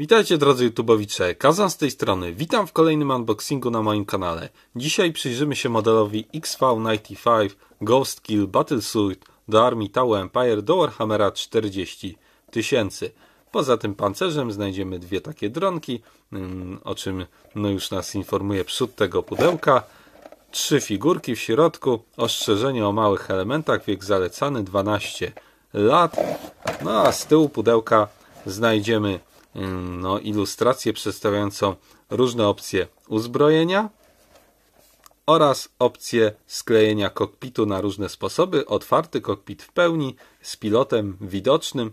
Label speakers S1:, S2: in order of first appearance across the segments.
S1: Witajcie drodzy YouTubeowicze, Kazan z tej strony. Witam w kolejnym unboxingu na moim kanale. Dzisiaj przyjrzymy się modelowi XV95 Ghost Kill Battlesuit do armii Tau Empire do Warhammera 40 tysięcy. Poza tym pancerzem znajdziemy dwie takie dronki, mm, o czym no już nas informuje przód tego pudełka. Trzy figurki w środku, ostrzeżenie o małych elementach, wiek zalecany 12 lat. No a z tyłu pudełka znajdziemy no, ilustrację przedstawiającą różne opcje uzbrojenia oraz opcję sklejenia kokpitu na różne sposoby. Otwarty kokpit w pełni z pilotem widocznym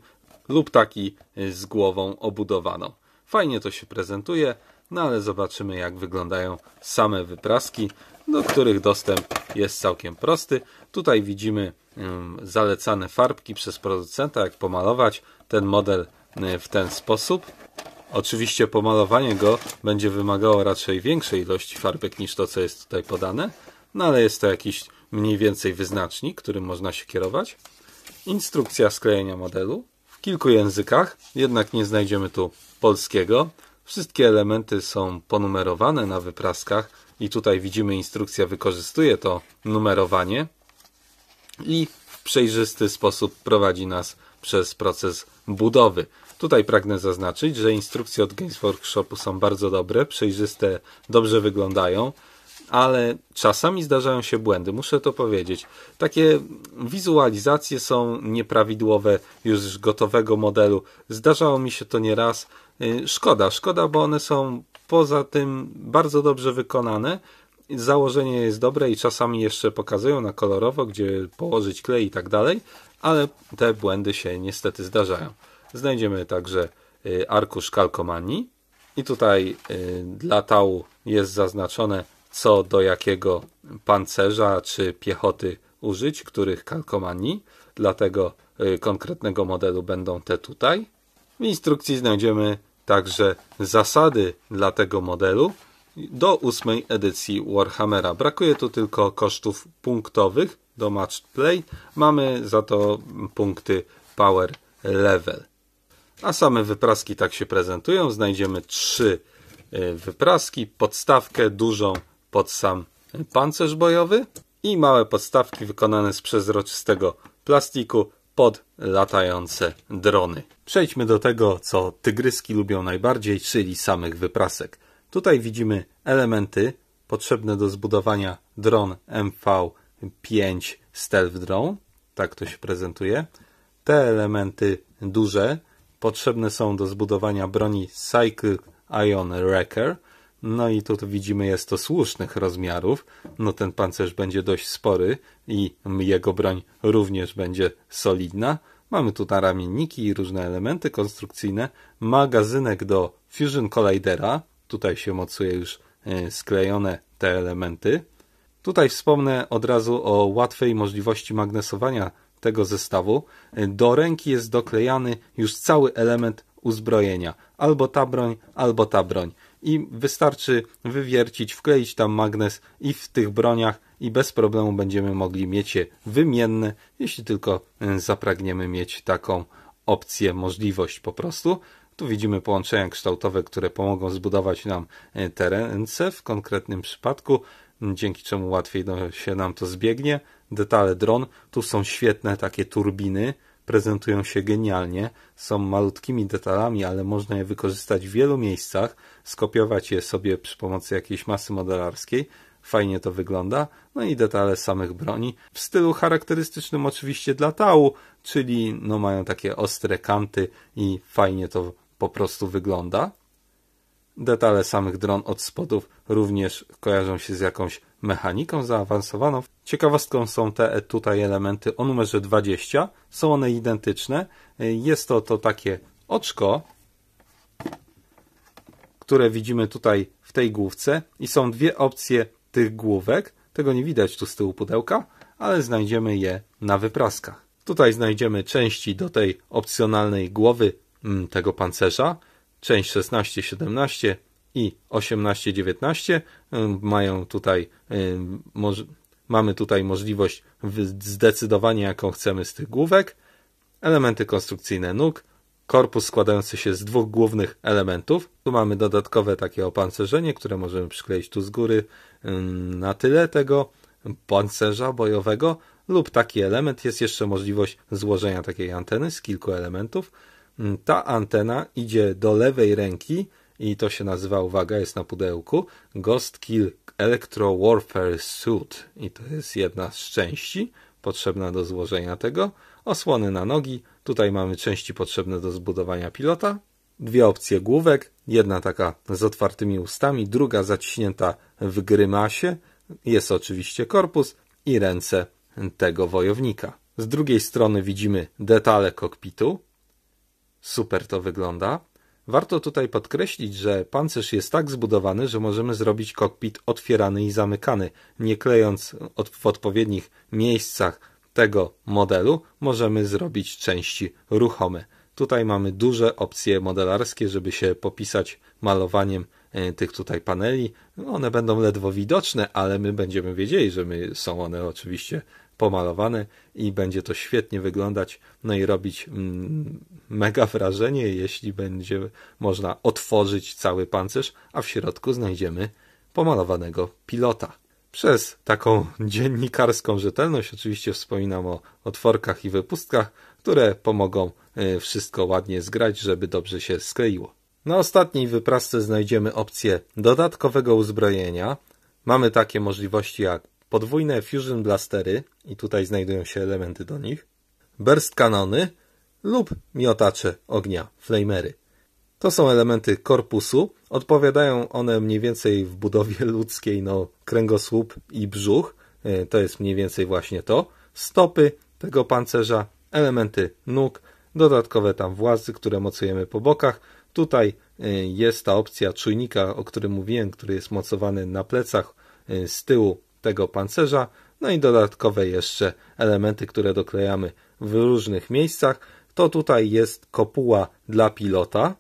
S1: lub taki z głową obudowaną. Fajnie to się prezentuje, no ale zobaczymy jak wyglądają same wypraski, do których dostęp jest całkiem prosty. Tutaj widzimy mm, zalecane farbki przez producenta, jak pomalować. Ten model E, w ten sposób. Oczywiście pomalowanie go będzie wymagało raczej większej ilości farbek niż to, co jest tutaj podane, no ale jest to jakiś mniej więcej wyznacznik, którym można się kierować. Instrukcja sklejenia modelu w kilku językach, jednak nie znajdziemy tu polskiego. Wszystkie elementy są ponumerowane na wypraskach i tutaj widzimy instrukcja wykorzystuje to numerowanie i w przejrzysty sposób prowadzi nas przez proces budowy. Tutaj pragnę zaznaczyć, że instrukcje od Games Workshopu są bardzo dobre, przejrzyste, dobrze wyglądają, ale czasami zdarzają się błędy, muszę to powiedzieć. Takie wizualizacje są nieprawidłowe już gotowego modelu. Zdarzało mi się to nieraz. Y, szkoda, szkoda, bo one są poza tym bardzo dobrze wykonane, założenie jest dobre i czasami jeszcze pokazują na kolorowo, gdzie położyć klej i tak dalej, ale te błędy się niestety zdarzają. Znajdziemy także y, arkusz kalkomanii i tutaj y, dla tału jest zaznaczone co do jakiego pancerza czy piechoty użyć, których kalkomanii, dlatego y, konkretnego modelu będą te tutaj. W instrukcji znajdziemy także zasady dla tego modelu, do ósmej edycji Warhammera. Brakuje tu tylko kosztów punktowych do match play. Mamy za to punkty power level. A same wypraski tak się prezentują. Znajdziemy trzy e, wypraski. Podstawkę dużą pod sam pancerz bojowy i małe podstawki wykonane z przezroczystego plastiku pod latające drony. Przejdźmy do tego, co tygryski lubią najbardziej, czyli samych wyprasek. Tutaj widzimy elementy potrzebne do zbudowania dron MV5 Stealth Drone. Tak to się prezentuje. Te elementy duże potrzebne są do zbudowania broni Cycle Ion Wrecker. No i tu, widzimy, jest to słusznych rozmiarów. No ten pancerz będzie dość spory i jego broń również będzie solidna. Mamy tu na ramienniki i różne elementy konstrukcyjne. Magazynek do Fusion Collidera, Tutaj się mocuje już e, sklejone te elementy. Tutaj wspomnę od razu o łatwej możliwości magnesowania tego zestawu. E, do ręki jest doklejany już cały element uzbrojenia. Albo ta broń, albo ta broń. I wystarczy wywiercić, wkleić tam magnes i w tych broniach i bez problemu będziemy mogli mieć je wymienne, jeśli tylko e, zapragniemy mieć taką opcję, możliwość po prostu. Tu widzimy połączenia kształtowe, które pomogą zbudować nam e, te ręce w konkretnym przypadku, dzięki czemu łatwiej się nam to zbiegnie. Detale dron, tu są świetne takie turbiny, prezentują się genialnie, są malutkimi detalami, ale można je wykorzystać w wielu miejscach, skopiować je sobie przy pomocy jakiejś masy modelarskiej, fajnie to wygląda, no i detale samych broni, w stylu charakterystycznym oczywiście dla tału, czyli no mają takie ostre kanty i fajnie to po prostu wygląda. Detale samych dron od spodów również kojarzą się z jakąś mechaniką zaawansowaną. Ciekawostką są te tutaj elementy o numerze 20. Są one identyczne. Jest to to takie oczko, które widzimy tutaj w tej główce i są dwie opcje tych główek. Tego nie widać tu z tyłu pudełka, ale znajdziemy je na wypraskach. Tutaj znajdziemy części do tej opcjonalnej głowy Mm, tego pancerza. Część 16, 17 i 18, 19 mm, mają tutaj mm, mamy tutaj możliwość zdecydowania jaką chcemy z tych główek. Elementy konstrukcyjne nóg, korpus składający się z dwóch głównych elementów. Tu mamy dodatkowe takie opancerzenie, które możemy przykleić tu z góry na tyle tego pancerza bojowego lub taki element. Jest jeszcze możliwość złożenia takiej anteny z kilku elementów. Mm, ta antena idzie do lewej ręki i to się nazywa, uwaga, jest na pudełku, Ghost Kill Electro Warfare Suit i to jest jedna z części potrzebna do złożenia tego. Osłony na nogi, tutaj mamy części potrzebne do zbudowania pilota. Dwie opcje główek, jedna taka z otwartymi ustami, druga zaciśnięta w grymasie. Jest oczywiście korpus i ręce tego wojownika. Z drugiej strony widzimy detale kokpitu, Super to wygląda. Warto tutaj podkreślić, że pancerz jest tak zbudowany, że możemy zrobić kokpit otwierany i zamykany. Nie klejąc w odpowiednich miejscach tego modelu, możemy zrobić części ruchome. Tutaj mamy duże opcje modelarskie, żeby się popisać malowaniem e, tych tutaj paneli. One będą ledwo widoczne, ale my będziemy wiedzieli, że my są one oczywiście pomalowany i będzie to świetnie wyglądać, no i robić mm, mega wrażenie, jeśli będzie można otworzyć cały pancerz, a w środku znajdziemy pomalowanego pilota. Przez taką dziennikarską rzetelność oczywiście wspominam o otworkach i wypustkach, które pomogą e, wszystko ładnie zgrać, żeby dobrze się skleiło. Na ostatniej wyprasce znajdziemy opcję dodatkowego uzbrojenia. Mamy takie możliwości jak podwójne Fusion Blastery i tutaj znajdują się elementy do nich, burst kanony lub miotacze ognia, flamery. To są elementy korpusu, odpowiadają one mniej więcej w budowie ludzkiej, no kręgosłup i brzuch, e, to jest mniej więcej właśnie to, stopy tego pancerza, elementy nóg, dodatkowe tam włazy, które mocujemy po bokach. Tutaj e, jest ta opcja czujnika, o którym mówiłem, który jest mocowany na plecach, e, z tyłu tego pancerza, no i dodatkowe jeszcze elementy, które doklejamy w różnych miejscach. To tutaj jest kopuła dla pilota.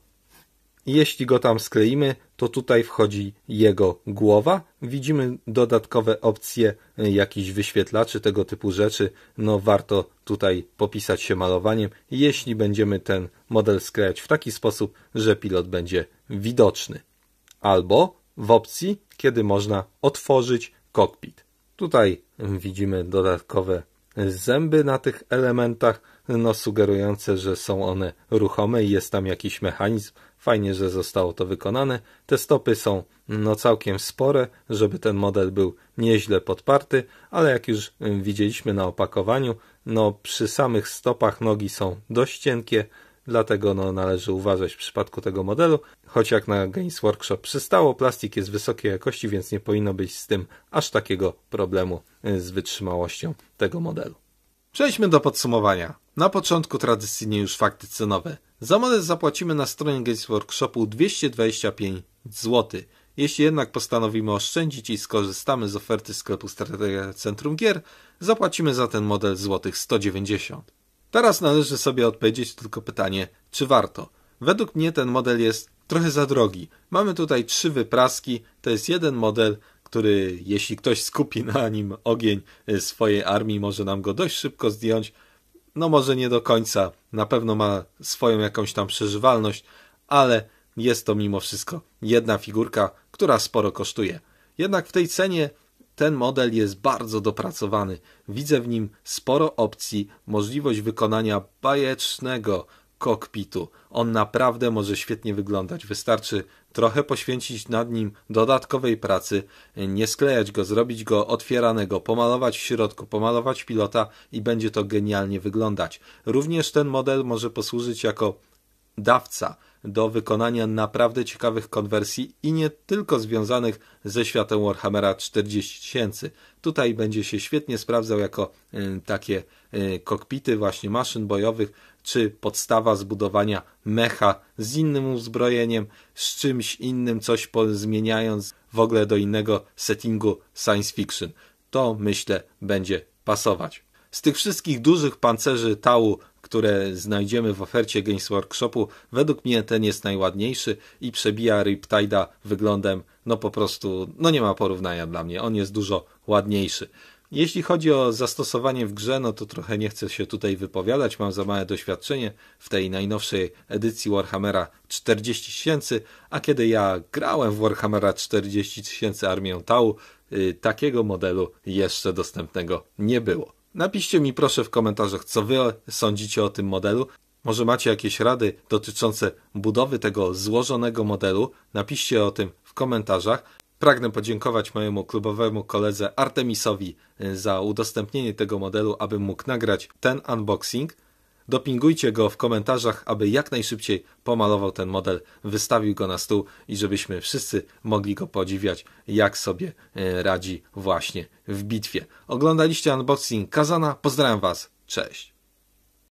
S1: Jeśli go tam skleimy, to tutaj wchodzi jego głowa. Widzimy dodatkowe opcje y, jakichś wyświetlaczy, tego typu rzeczy. No warto tutaj popisać się malowaniem, jeśli będziemy ten model sklejać w taki sposób, że pilot będzie widoczny. Albo w opcji, kiedy można otworzyć kokpit. Tutaj widzimy dodatkowe zęby na tych elementach, no sugerujące, że są one ruchome i jest tam jakiś mechanizm. Fajnie, że zostało to wykonane. Te stopy są no całkiem spore, żeby ten model był nieźle podparty, ale jak już widzieliśmy na opakowaniu, no przy samych stopach nogi są dość cienkie, Dlatego no, należy uważać w przypadku tego modelu, choć jak na Games Workshop przystało, plastik jest wysokiej jakości, więc nie powinno być z tym aż takiego problemu y, z wytrzymałością tego modelu. Przejdźmy do podsumowania. Na początku tradycyjnie już fakty cenowe. Za model zapłacimy na stronie Games Workshopu 225 zł. Jeśli jednak postanowimy oszczędzić i skorzystamy z oferty sklepu Strategia Centrum Gier, zapłacimy za ten model złotych 190. Teraz należy sobie odpowiedzieć tylko pytanie, czy warto. Według mnie ten model jest trochę za drogi. Mamy tutaj trzy wypraski, to jest jeden model, który jeśli ktoś skupi na nim ogień y, swojej armii, może nam go dość szybko zdjąć. No może nie do końca, na pewno ma swoją jakąś tam przeżywalność, ale jest to mimo wszystko jedna figurka, która sporo kosztuje. Jednak w tej cenie ten model jest bardzo dopracowany. Widzę w nim sporo opcji, możliwość wykonania bajecznego kokpitu. On naprawdę może świetnie wyglądać. Wystarczy trochę poświęcić nad nim dodatkowej pracy, nie sklejać go, zrobić go otwieranego, pomalować w środku, pomalować pilota i będzie to genialnie wyglądać. Również ten model może posłużyć jako dawca do wykonania naprawdę ciekawych konwersji i nie tylko związanych ze światem Warhammera 40 tysięcy. Tutaj będzie się świetnie sprawdzał jako y, takie y, kokpity właśnie maszyn bojowych, czy podstawa zbudowania mecha z innym uzbrojeniem, z czymś innym, coś zmieniając w ogóle do innego settingu science fiction. To myślę będzie pasować. Z tych wszystkich dużych pancerzy Tału które znajdziemy w ofercie Games Workshopu, według mnie ten jest najładniejszy i przebija Riptide'a wyglądem, no po prostu, no nie ma porównania dla mnie, on jest dużo ładniejszy. Jeśli chodzi o zastosowanie w grze, no to trochę nie chcę się tutaj wypowiadać, mam za małe doświadczenie w tej najnowszej edycji Warhammera 40 tysięcy, a kiedy ja grałem w Warhammera 40 tysięcy Armią Tau, y, takiego modelu jeszcze dostępnego nie było. Napiszcie mi proszę w komentarzach, co wy sądzicie o tym modelu. Może macie jakieś rady dotyczące budowy tego złożonego modelu? Napiszcie o tym w komentarzach. Pragnę podziękować mojemu klubowemu koledze Artemisowi e, za udostępnienie tego modelu, abym mógł nagrać ten unboxing. Dopingujcie go w komentarzach, aby jak najszybciej pomalował ten model, wystawił go na stół i żebyśmy wszyscy mogli go podziwiać, jak sobie e, radzi właśnie w bitwie. Oglądaliście unboxing Kazana. Pozdrawiam Was. Cześć.